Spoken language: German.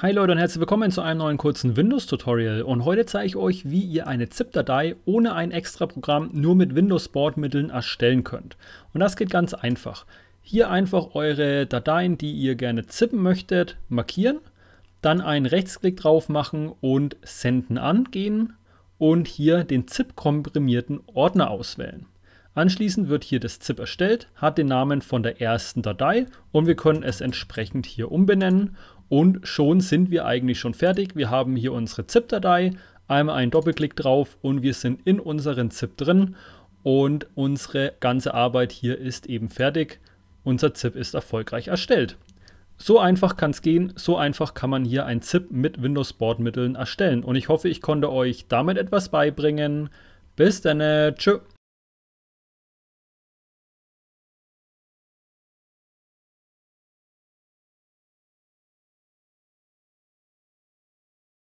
Hi Leute und herzlich willkommen zu einem neuen kurzen Windows-Tutorial und heute zeige ich euch, wie ihr eine ZIP-Datei ohne ein extra Programm nur mit Windows-Bordmitteln erstellen könnt. Und das geht ganz einfach. Hier einfach eure Dateien, die ihr gerne zippen möchtet, markieren, dann einen Rechtsklick drauf machen und Senden angehen und hier den ZIP-komprimierten Ordner auswählen. Anschließend wird hier das ZIP erstellt, hat den Namen von der ersten Datei und wir können es entsprechend hier umbenennen und schon sind wir eigentlich schon fertig. Wir haben hier unsere ZIP-Datei, einmal einen Doppelklick drauf und wir sind in unseren ZIP drin und unsere ganze Arbeit hier ist eben fertig. Unser ZIP ist erfolgreich erstellt. So einfach kann es gehen, so einfach kann man hier ein ZIP mit Windows Bordmitteln erstellen und ich hoffe, ich konnte euch damit etwas beibringen. Bis dann, äh, tschö.